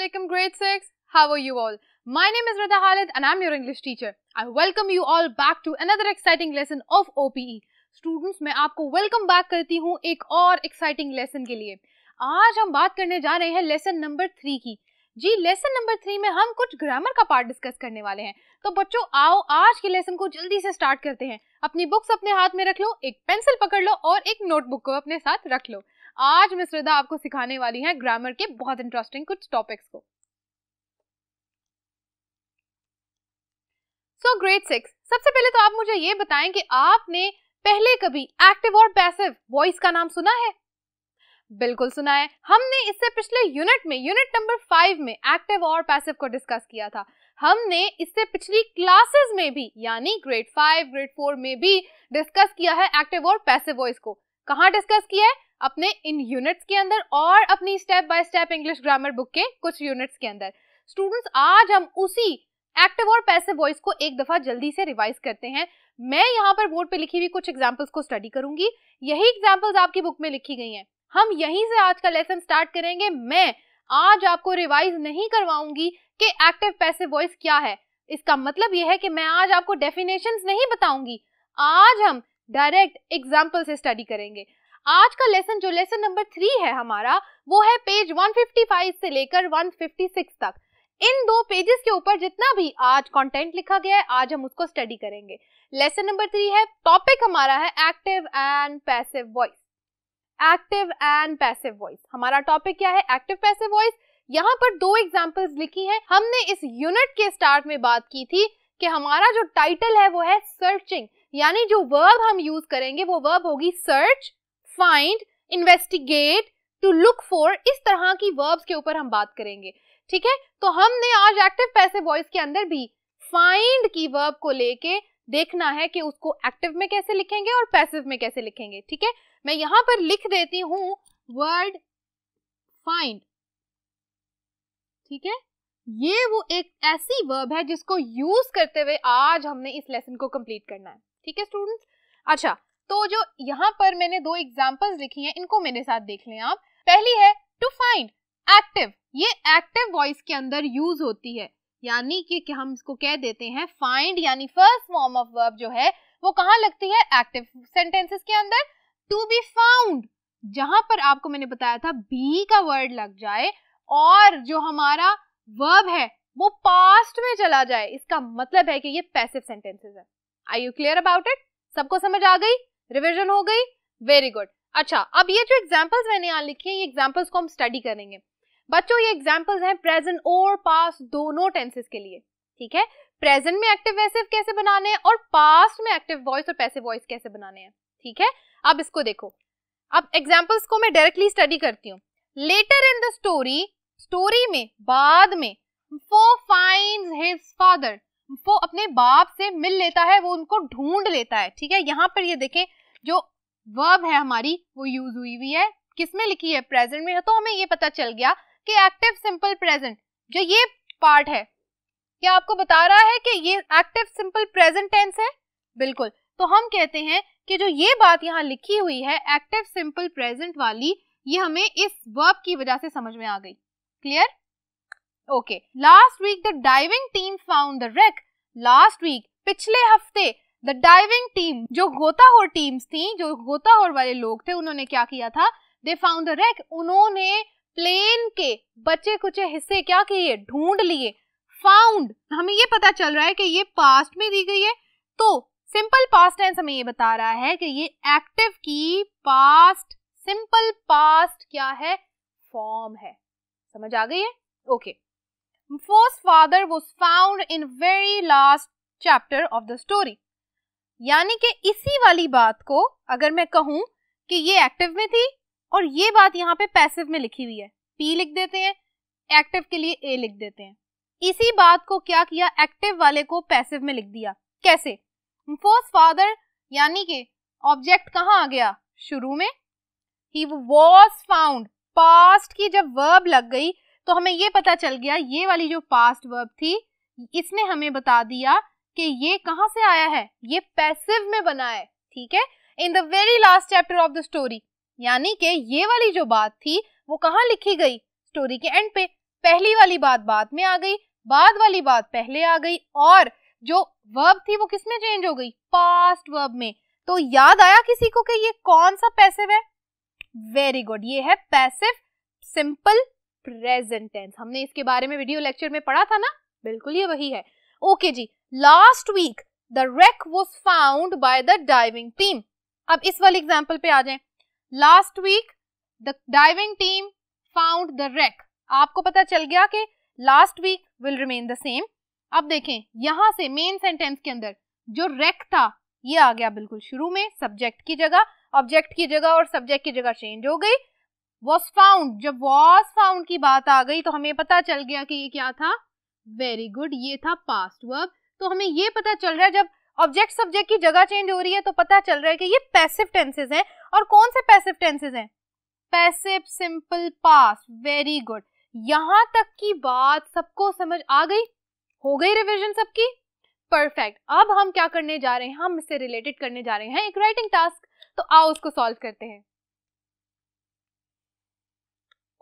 Assalamualaikum grade Six. how are you all my name is Radha Khalid and I'm your English teacher I welcome you all back to another exciting lesson of OPE students मैं आपको welcome back करती हूँ एक और exciting lesson के लिए आज हम बात करने जा रहे हैं lesson number three की जी lesson number three में हम कुछ grammar का part discuss करने वाले हैं तो बच्चों आओ आज के lesson को जल्दी से start करते हैं अपनी books अपने हाथ में रख लो एक pencil पकड़ लो और एक notebook को अपने साथ रख लो आज मिस रिदा आपको सिखाने वाली है ग्रामर के बहुत इंटरेस्टिंग कुछ टॉपिक्स को सो ग्रेड सिक्स सबसे पहले तो आप मुझे ये बताएं कि आपने पहले कभी एक्टिव और पैसिव वॉइस का नाम सुना है बिल्कुल सुना है हमने इससे पिछले यूनिट में यूनिट नंबर फाइव में एक्टिव और पैसिव को डिस्कस किया था हमने इससे पिछली क्लासेस में भी यानी ग्रेड फाइव ग्रेड फोर में भी डिस्कस किया है एक्टिव और पैसिव वॉइस को कहाँ डिस्कस किया है अपने इन यूनिट्स के अंदर और अपनी step by step English grammar book के कुछ यूनिट्स के अंदर स्टूडेंट्स आज हम उसी एक्टिव और पैसिव वॉइस को एक दफा जल्दी से रिवाइज करते हैं मैं यहाँ पर बोर्ड पे लिखी हुई कुछ एग्जांपल्स को स्टडी करूंगी यही एग्जांपल्स आपकी बुक में लिखी गई हैं हम यहीं से आज का लेसन स्टार्ट करेंगे मैं आज आपको रिवाइज नहीं करवाऊंगी कि एक्टिव पैसिव वॉइस क्या है इसका मतलब यह है कि मैं आज आपको डेफिनेशन नहीं बताऊंगी आज हम डायरेक्ट एग्जाम्पल से स्टडी करेंगे आज का लेसन जो लेसन नंबर थ्री है हमारा वो है पेज 155 से लेकर 156 तक इन दो पेजेस के ऊपर जितना भी आज कंटेंट लिखा गया है आज हम उसको स्टडी करेंगे लेसन नंबर थ्री है टॉपिक हमारा है active and passive voice active and passive voice हमारा टॉपिक क्या है एक्टिव पैसिव वॉइस यहाँ पर दो एग्जाम्पल्स लिखी हैं हमने इस यूनिट के स्टार्ट में बात की थी कि हमारा जो टाइटल है वो है सर्चिंग यानी जो वर्ब हम यूज करेंगे वो वर्ब होगी search find investigate to look for इस तरह की वर्ब्स के ऊपर हम बात करेंगे ठीक है तो हमने आज एक्टिव पैसे वॉइस के अंदर भी फाइंड की वर्ब को लेके देखना है कि उसको एक्टिव में कैसे लिखेंगे और पैसिव में कैसे लिखेंगे ठीक है मैं यहां पर लिख देती हूं वर्ड फाइंड ठीक है ये वो एक ऐसी वर्ब है जिसको यूज करते हुए आज हमने इस लेसन को कंप्लीट करना है ठीक है स्टूडेंट्स अच्छा तो जो यहाँ पर मैंने दो एग्जाम्पल्स लिखी हैं इनको मेरे साथ देख लें आप पहली है टू फाइंड एक्टिव ये एक्टिव वॉइस के अंदर यूज होती है यानी कि हम इसको कह देते हैं फाइंड यानी फर्स्ट फॉर्म ऑफ वर्ब जो है वो कहाँ लगती है एक्टिव सेंटेंसेस के अंदर टू बी फाउंड जहां पर आपको मैंने बताया था बी का वर्ड लग जाए और जो हमारा वर्ब है वो पास्ट में चला जाए इसका मतलब है कि ये पैसिव सेंटेंसेस है I you clear about it सबको समझ आ गई रिविजन हो गई वेरी गुड अच्छा अब ये जो एग्जाम्पल्स मैंने यहाँ लिखी है ये एग्जाम्पल्स को हम स्टडी करेंगे बच्चों ये एग्जाम्पल्स हैं प्रेजेंट और पास दोनों टेंसेस के लिए ठीक है प्रेजेंट में एक्टिव वैसिव कैसे बनाने हैं और पास्ट में एक्टिव वॉइस और पैसिव वॉइस कैसे बनाने हैं ठीक है अब इसको देखो अब एग्जाम्पल्स को मैं डायरेक्टली स्टडी करती हूँ later in the story story में बाद में फो फाइंड हिज फादर वो अपने बाप से मिल लेता है वो उनको ढूंढ लेता है ठीक है यहाँ पर ये देखें जो वर्ब है हमारी वो यूज हुई हुई है किसमें लिखी है प्रेजेंट में तो हमें ये पता चल गया कि एक्टिव सिंपल प्रेजेंट जो ये पार्ट है क्या आपको बता रहा है कि ये एक्टिव सिंपल प्रेजेंट टेंस है बिल्कुल तो हम कहते हैं कि जो ये बात यहाँ लिखी हुई है एक्टिव सिंपल प्रेजेंट वाली ये हमें इस वर्ब की वजह से समझ में आ गई clear okay last week the diving team found the wreck last week पिछले हफ्ते द डाइविंग टीम जो गोताखोर टीम्स थी जो गोताखोर वाले लोग थे उन्होंने क्या किया था दे फाउंड द रेक उन्होंने प्लेन के बचे कुछ हिस्से क्या किए ढूंढ लिए फाउंड हमें ये पता चल रहा है कि ये पास्ट में दी गई है तो सिंपल पास्ट टेंस हमें ये बता रहा है कि ये एक्टिव की पास्ट सिंपल पास्ट क्या है फॉर्म है समझ आ गई है okay okay. first father was found in very last chapter of the story. यानी कि इसी वाली बात को अगर मैं कहूं कि ये एक्टिव में थी और ये बात यहाँ पे पैसिव में लिखी हुई है पी लिख देते हैं एक्टिव के लिए ए लिख देते हैं इसी बात को क्या किया एक्टिव वाले को पैसिव में लिख दिया कैसे फोर्स फादर यानी कि ऑब्जेक्ट कहाँ आ गया शुरू में ही वॉज फाउंड पास्ट की जब वर्ब लग गई तो हमें ये पता चल गया ये वाली जो पास्ट वर्ब थी इसने हमें बता दिया कि ये कहाँ से आया है ये पैसिव में बना है ठीक है in the very last chapter of the story यानी कि ये वाली जो बात थी वो कहाँ लिखी गई स्टोरी के एंड पे पहली वाली बात बाद में आ गई बाद वाली बात पहले आ गई और जो वर्ब थी वो किसमें चेंज हो गई पास्ट वर्ब में तो याद आया किसी को कि ये कौन सा पैसिव है वेरी गुड ये है पैसिव सिंपल प्रेजेंट टेंस हमने इसके बारे में वीडियो लेक्चर में पढ़ा था ना बिल्कुल ये वही है ओके okay जी last week the wreck was found by the diving team अब इस वाले एग्जाम्पल पे आ जाए last week the diving team found the wreck आपको पता चल गया कि last week will remain the same अब देखें यहां से मेन सेंटेंस के अंदर जो रेक था ये आ गया बिल्कुल शुरू में सब्जेक्ट की जगह ऑब्जेक्ट की जगह और सब्जेक्ट की जगह चेंज हो गई वॉज फाउंड जब वॉज फाउंड की बात आ गई तो हमें पता चल गया कि ये क्या था वेरी गुड ये था पास्ट वर्ब तो हमें ये पता चल रहा है जब ऑब्जेक्ट सब्जेक्ट की जगह चेंज हो रही है तो पता चल रहा है कि ये पैसिव टेंसेज हैं और कौन से पैसिव टेंसेज हैं passive simple past very good यहां तक की बात सबको समझ आ गई हो गई रिविजन सबकी परफेक्ट अब हम क्या करने जा रहे हैं हम इससे रिलेटेड करने जा रहे हैं एक राइटिंग टास्क तो आओ उसको सॉल्व करते हैं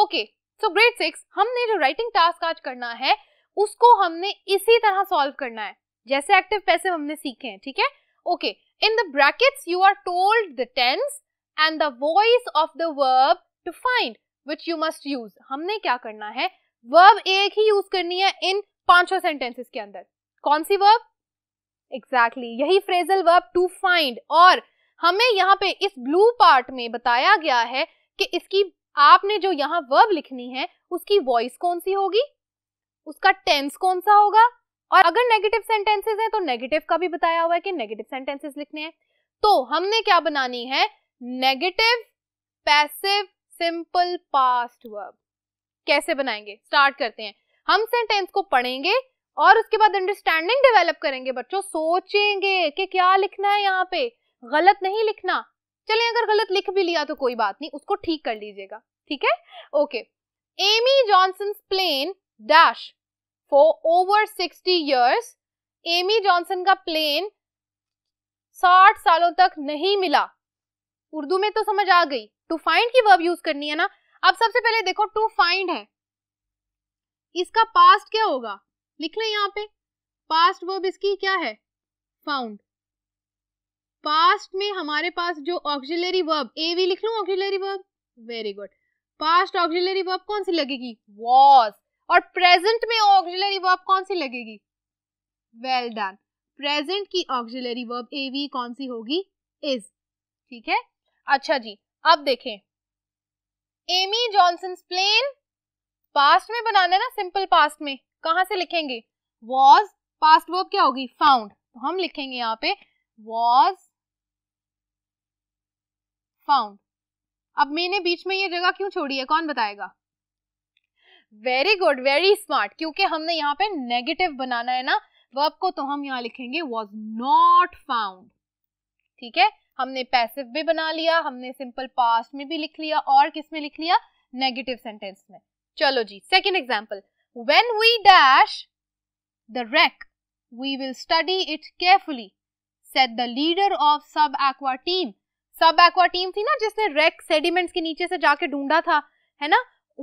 ओके सो ग्रेड सिक्स हमने जो राइटिंग टास्क आज करना है उसको हमने इसी तरह सॉल्व करना है जैसे एक्टिव पैसे हमने सीखे हैं ठीक है okay in the brackets you are told the tense and the voice of the verb to find which you must use हमने क्या करना है वर्ब एक ही यूज करनी है इन पांचों सेंटेंसेस के अंदर कौन सी वर्ब एग्जैक्टली exactly, यही फ्रेजल वर्ब टू फाइंड और हमें यहाँ पे इस ब्लू पार्ट में बताया गया है कि इसकी आपने जो यहाँ वर्ब लिखनी है उसकी वॉइस कौन सी होगी उसका टेंस कौन सा होगा और अगर नेगेटिव सेंटेंसेस हैं तो नेगेटिव का भी बताया हुआ है कि नेगेटिव सेंटेंसेस लिखने हैं तो हमने क्या बनानी है negative passive simple past verb कैसे बनाएंगे स्टार्ट करते हैं हम सेंटेंस को पढ़ेंगे और उसके बाद अंडरस्टैंडिंग डेवलप करेंगे बच्चों सोचेंगे कि क्या लिखना है यहाँ पे गलत नहीं लिखना चलिए अगर गलत लिख भी लिया तो कोई बात नहीं उसको ठीक कर लीजिएगा ठीक है okay Amy Johnson plane dash for over sixty years Amy Johnson का प्लेन साठ सालों तक नहीं मिला उर्दू में तो समझ आ गई टू फाइंड की वर्ब यूज करनी है ना अब सबसे पहले देखो टू फाइंड है इसका पास्ट क्या होगा लिख लें यहाँ पे पास्ट वर्ब इसकी क्या है फाउंड पास्ट में हमारे पास जो ऑक्सिलरी वर्ब ए वी लिख लू auxiliary verb very good past auxiliary verb कौन सी लगेगी वॉज और प्रेजेंट में ऑक्सिलरी वर्ब कौन सी लगेगी वेल डन प्रेजेंट की ऑक्सिलरी वर्ब ए वी कौन सी होगी इज ठीक है अच्छा जी अब देखें एमी जॉनसन प्लेन पास्ट में बनाना ना सिंपल पास्ट में कहा से लिखेंगे वॉज पास्ट वर्ब क्या होगी फाउंड तो हम लिखेंगे यहाँ पे वॉज फाउंड अब मैंने बीच में ये जगह क्यों छोड़ी है कौन बताएगा वेरी गुड वेरी स्मार्ट क्योंकि हमने यहाँ पे नेगेटिव बनाना है ना वर्ब को तो हम यहाँ लिखेंगे वॉज नॉट फाउंड ठीक है हमने पैसिव भी बना लिया हमने सिंपल पास्ट में भी लिख लिया और किस में लिख लिया नेगेटिव सेंटेंस में चलो जी second example when we dash the wreck we will study it carefully set the leader of sub aqua team sub aqua team थी ना जिसने रेक सेडिमेंट्स के नीचे से जाके ढूंढा था है ना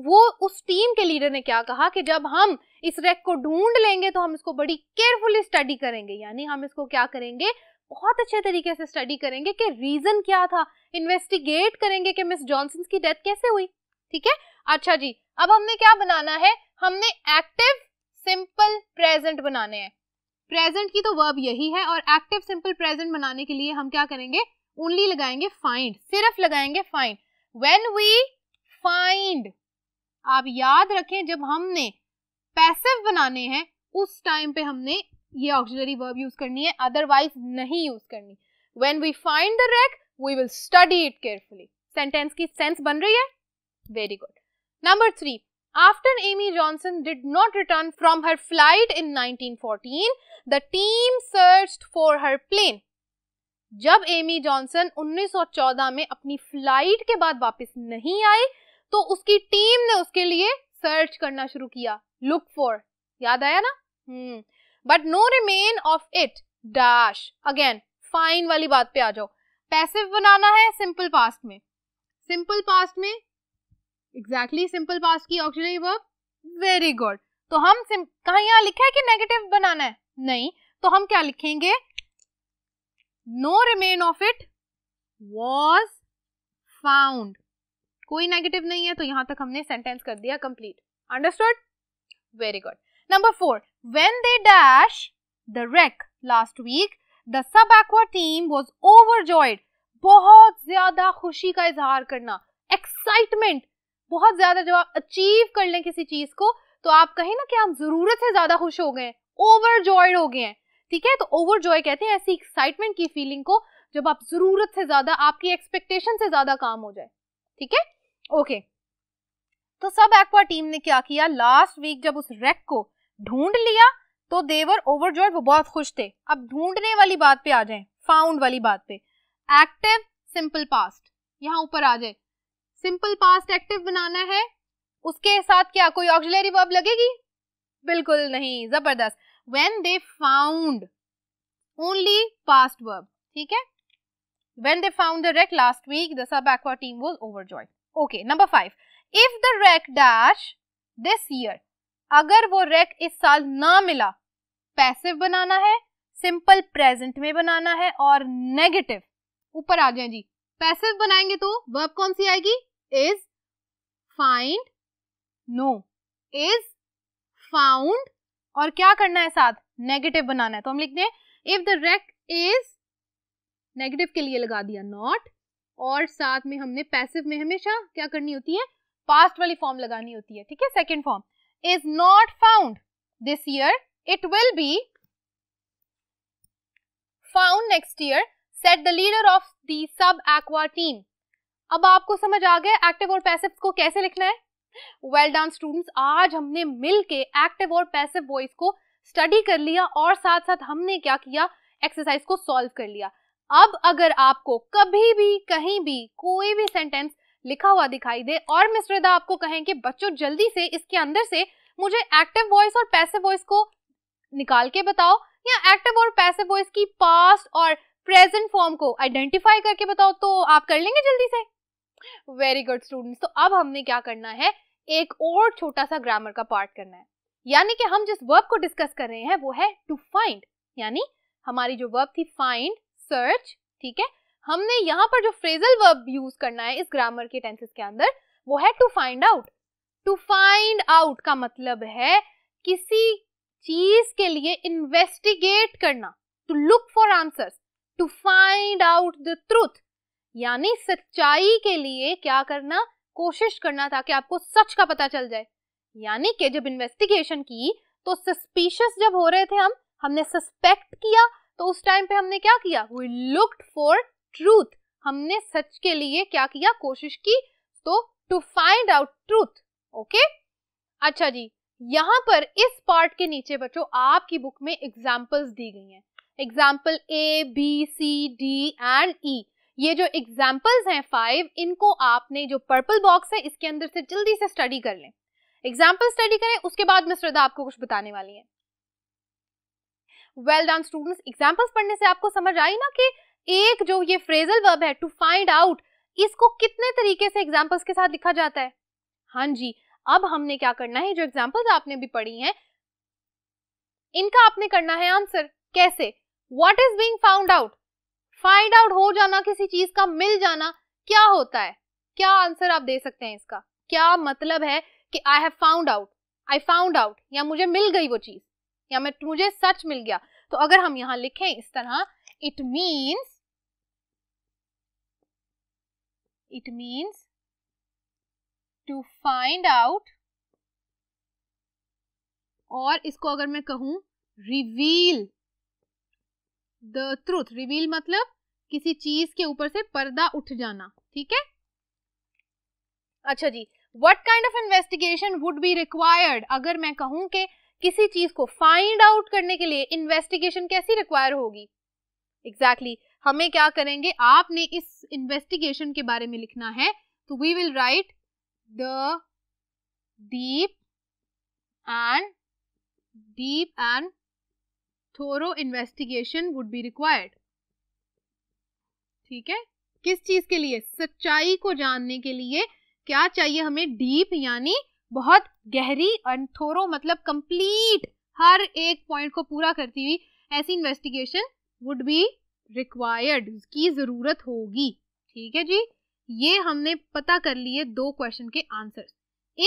वो उस टीम के लीडर ने क्या कहा कि जब हम इस रेक को ढूंढ लेंगे तो हम इसको बड़ी केयरफुली स्टडी करेंगे यानी हम इसको क्या करेंगे बहुत अच्छे तरीके से स्टडी करेंगे कि रीजन क्या था इन्वेस्टिगेट करेंगे कि मिस जॉनसन की डेथ कैसे हुई ठीक है अच्छा जी अब हमने क्या बनाना है हमने एक्टिव सिंपल प्रेजेंट बनाने हैं प्रेजेंट की तो वर्ब यही है और एक्टिव सिंपल प्रेजेंट बनाने के लिए हम क्या करेंगे ओनली लगाएंगे फाइंड सिर्फ लगाएंगे फाइंड वेन वी फाइंड आप याद रखें जब हमने पैसिव बनाने हैं उस टाइम पे हमने ये ऑक्सिलरी वर्ब यूज करनी है अदरवाइज नहीं यूज करनी when we find the wreck we will study it carefully sentence की सेंस बन रही है very good number three After Amy Johnson did not return from her flight in 1914, the team searched for her plane. जब Amy Johnson 1914 में अपनी flight के बाद वापस नहीं आए तो उसकी टीम ने उसके लिए सर्च करना शुरू किया लुक फॉर याद आया ना but no remain of it dash again fine वाली बात पे आ जाओ पैसिव बनाना है सिंपल पास्ट में सिंपल पास्ट में एग्जैक्टली सिंपल पास्ट की ऑक्सिलरी वर्ब वेरी गुड तो हम कहा यहाँ लिखा है कि नेगेटिव बनाना है नहीं तो हम क्या लिखेंगे no remain of it was found कोई नेगेटिव नहीं है तो यहां तक हमने सेंटेंस कर दिया complete understood very good number four when they dash the wreck last week the sub aqua team was joyed बहुत ज्यादा खुशी का इजहार करना एक्साइटमेंट बहुत ज्यादा जब आप अचीव कर लें किसी चीज को तो आप कहें ना कि आप जरूरत से ज्यादा खुश हो गए ओवरजॉयड हो गए हैं ठीक है तो ओवर जॉय कहते हैं ऐसी एक्साइटमेंट की फीलिंग को जब आप जरूरत से ज्यादा आपकी एक्सपेक्टेशन से ज्यादा काम हो जाए ठीक है ओके तो सब एक्वा टीम ने क्या किया लास्ट वीक जब उस रेक को ढूंढ लिया तो देवर जॉय वो बहुत खुश थे अब ढूंढने वाली बात पे आ जाए फाउंड वाली बात पे एक्टिव सिंपल पास्ट यहाँ ऊपर आ जाए सिंपल पास्ट एक्टिव बनाना है उसके साथ क्या कोई ऑक्सिलरी वर्ब लगेगी बिल्कुल नहीं जबरदस्त when they found only past verb ठीक है when they found the wreck last week the sub aqua team was overjoyed okay number 5 if the wreck dash this year अगर वो wreck इस साल ना मिला पैसिव बनाना है सिंपल प्रेजेंट में बनाना है और नेगेटिव ऊपर आ जाए जी पैसिव बनाएंगे तो वर्ब कौन सी आएगी is find no is found और क्या करना है साथ नेगेटिव बनाना है तो हम लिखते हैं if the wreck is negative के लिए लगा दिया नॉट और साथ में हमने पैसिव में हमेशा क्या करनी होती है पास्ट वाली फॉर्म लगानी होती है ठीक है second form is not found this year it will be found next year set the leader of the sub aqua team अब आपको समझ आ गया एक्टिव और पैसिव को कैसे लिखना है वेल डन स्टूडेंट्स आज हमने मिल के एक्टिव और पैसिव वॉइस को स्टडी कर लिया और साथ साथ हमने क्या किया एक्सरसाइज को सॉल्व कर लिया अब अगर आपको कभी भी कहीं भी कोई भी सेंटेंस लिखा हुआ दिखाई दे और मिश्रदा आपको कहें कि बच्चों जल्दी से इसके अंदर से मुझे एक्टिव वॉइस और पैसिव वॉइस को निकाल के बताओ या एक्टिव और पैसिव वॉइस की पास्ट और प्रेजेंट फॉर्म को आइडेंटिफाई करके बताओ तो आप कर लेंगे जल्दी से वेरी गुड स्टूडेंट्स तो अब हमने क्या करना है एक और छोटा सा ग्रामर का पार्ट करना है यानी कि हम जिस वर्ब को डिस्कस कर रहे हैं वो है टू फाइंड यानी हमारी जो वर्ब थी फाइंड सर्च ठीक है हमने यहाँ पर जो फ्रेजल वर्ब यूज करना है इस ग्रामर के टेंसेस के अंदर वो है to find out to find out का मतलब है किसी चीज के लिए इन्वेस्टिगेट करना to look for answer to find out the truth यानी सच्चाई के लिए क्या करना कोशिश करना ताकि आपको सच का पता चल जाए यानी कि जब इन्वेस्टिगेशन की तो सस्पिशियस जब हो रहे थे हम हमने सस्पेक्ट किया तो उस टाइम पे हमने क्या किया वी लुक्ड फॉर ट्रूथ हमने सच के लिए क्या किया कोशिश की तो to find out truth okay अच्छा जी यहाँ पर इस पार्ट के नीचे बच्चों आपकी बुक में एग्जाम्पल्स दी गई हैं example A B C D and E ये जो एग्जाम्पल्स हैं फाइव इनको आपने जो पर्पल बॉक्स है इसके अंदर से जल्दी से स्टडी कर लें एग्जाम्पल स्टडी करें उसके बाद मिस श्रद्धा आपको कुछ बताने वाली है वेल डन स्टूडेंट्स एग्जाम्पल्स पढ़ने से आपको समझ आई ना कि एक जो ये फ्रेजल वर्ब है टू फाइंड आउट इसको कितने तरीके से एग्जाम्पल्स के साथ लिखा जाता है हाँ जी अब हमने क्या करना है जो एग्जाम्पल्स आपने भी पढ़ी हैं इनका आपने करना है आंसर कैसे what is being found out find out हो जाना किसी चीज का मिल जाना क्या होता है क्या आंसर आप दे सकते हैं इसका क्या मतलब है कि I have found out I found out या मुझे मिल गई वो चीज या मैं मुझे सच मिल गया तो अगर हम यहां लिखें इस तरह it means it means to find out और इसको अगर मैं कहूं रिवील द ट्रूथ रिवील मतलब किसी चीज के ऊपर से पर्दा उठ जाना ठीक है अच्छा जी what kind of investigation would be required अगर मैं कहूं कि किसी चीज को फाइंड आउट करने के लिए इन्वेस्टिगेशन कैसी रिक्वायर होगी एग्जैक्टली exactly. हमें क्या करेंगे आपने इस इन्वेस्टिगेशन के बारे में लिखना है तो we will write the deep and deep and thorough investigation would be required ठीक है किस चीज के लिए सच्चाई को जानने के लिए क्या चाहिए हमें डीप यानी बहुत गहरी और थोरो मतलब कंप्लीट हर एक पॉइंट को पूरा करती हुई ऐसी इन्वेस्टिगेशन वुड बी रिक्वायर्ड की जरूरत होगी ठीक है जी ये हमने पता कर लिए दो क्वेश्चन के आंसर्स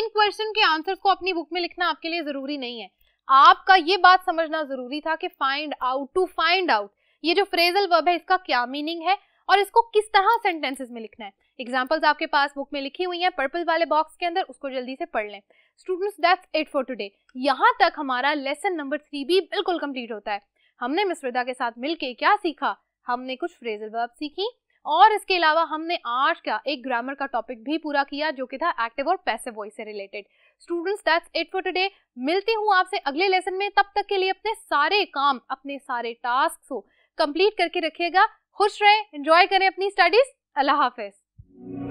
इन क्वेश्चन के आंसर्स को अपनी बुक में लिखना आपके लिए जरूरी नहीं है आपका ये बात समझना जरूरी था कि find out to find out ये जो फ्रेजल वर्ब है इसका क्या मीनिंग है और इसको किस तरह सेंटेंसेस में लिखना है एग्जाम्पल्स आपके पास बुक में लिखी हुई हैं पर्पल वाले बॉक्स के अंदर उसको जल्दी से पढ़ लें students that's it for today यहाँ तक हमारा लेसन नंबर थ्री भी बिल्कुल कंप्लीट होता है हमने मिसरदा के साथ मिलके क्या सीखा हमने कुछ फ्रेजल वर्ब सीखी और इसके अलावा हमने आज का एक ग्रामर का टॉपिक भी पूरा किया जो कि था एक्टिव और पैसिव वॉइस से related students that's it for today मिलती हूँ आपसे अगले लेसन में तब तक के लिए अपने सारे काम अपने सारे टास्क को कंप्लीट करके रखिएगा खुश रहे एंजॉय करें अपनी स्टडीज अल्लाह हाफिज़